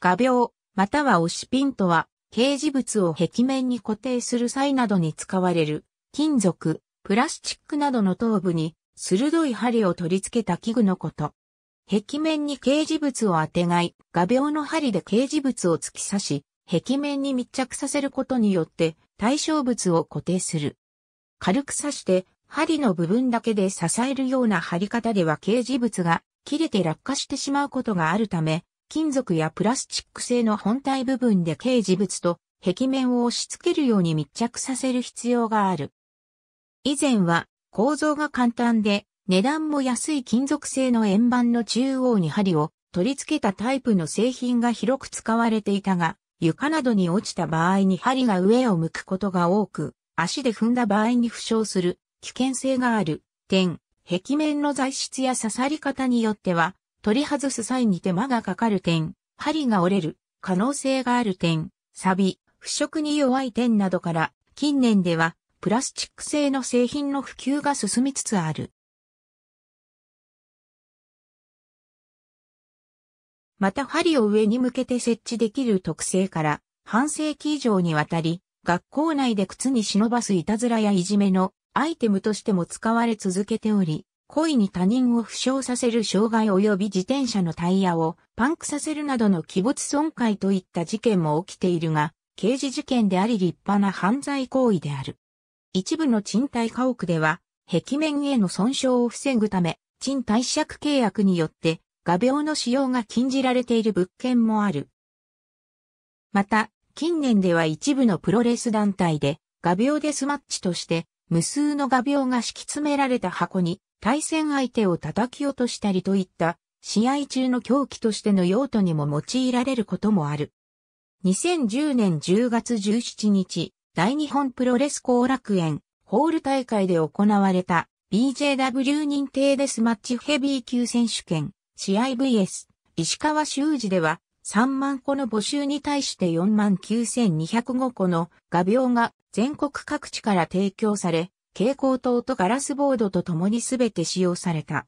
画鋲、または押しピンとは、掲示物を壁面に固定する際などに使われる、金属、プラスチックなどの頭部に、鋭い針を取り付けた器具のこと。壁面に掲示物を当てがい、画鋲の針で掲示物を突き刺し、壁面に密着させることによって対象物を固定する。軽く刺して針の部分だけで支えるような貼り方では掲示物が切れて落下してしまうことがあるため、金属やプラスチック製の本体部分で掲示物と壁面を押し付けるように密着させる必要がある。以前は構造が簡単で値段も安い金属製の円盤の中央に針を取り付けたタイプの製品が広く使われていたが、床などに落ちた場合に針が上を向くことが多く、足で踏んだ場合に負傷する危険性がある点、壁面の材質や刺さり方によっては取り外す際に手間がかかる点、針が折れる可能性がある点、錆、腐食に弱い点などから近年ではプラスチック製の製品の普及が進みつつある。また針を上に向けて設置できる特性から半世紀以上にわたり学校内で靴に忍ばすいたずらやいじめのアイテムとしても使われ続けており、故意に他人を負傷させる障害及び自転車のタイヤをパンクさせるなどの器物損壊といった事件も起きているが、刑事事件であり立派な犯罪行為である。一部の賃貸家屋では、壁面への損傷を防ぐため、賃貸借契約によって、画鋲の使用が禁じられている物件もある。また、近年では一部のプロレス団体で、画鋲デスマッチとして、無数の画鋲が敷き詰められた箱に、対戦相手を叩き落としたりといった試合中の狂気としての用途にも用いられることもある。2010年10月17日、大日本プロレス後楽園ホール大会で行われた BJW 認定デスマッチヘビー級選手権試合 VS 石川修司では3万個の募集に対して4万9205個の画鋲が全国各地から提供され蛍光灯とガラスボードと共にすべて使用された。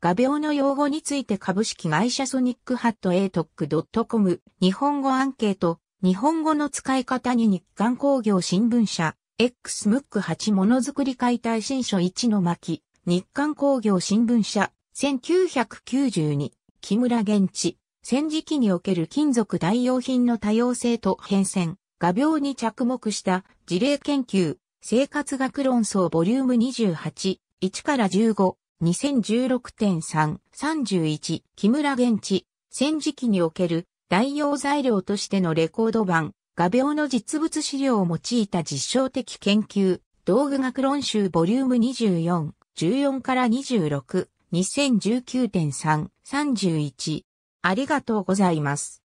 画鋲の用語について株式会社ソニックハット atoc.com 日本語アンケート日本語の使い方に日刊工業新聞社 X ムック8ものづくり解体新書1の巻日刊工業新聞社1992木村現地戦時期における金属代用品の多様性と変遷画鋲に着目した事例研究生活学論争ボリューム28、1から15、2016.3、31、木村現地、戦時期における代用材料としてのレコード版、画鋲の実物資料を用いた実証的研究、道具学論集ボリューム24、14から26、2019.3、31。ありがとうございます。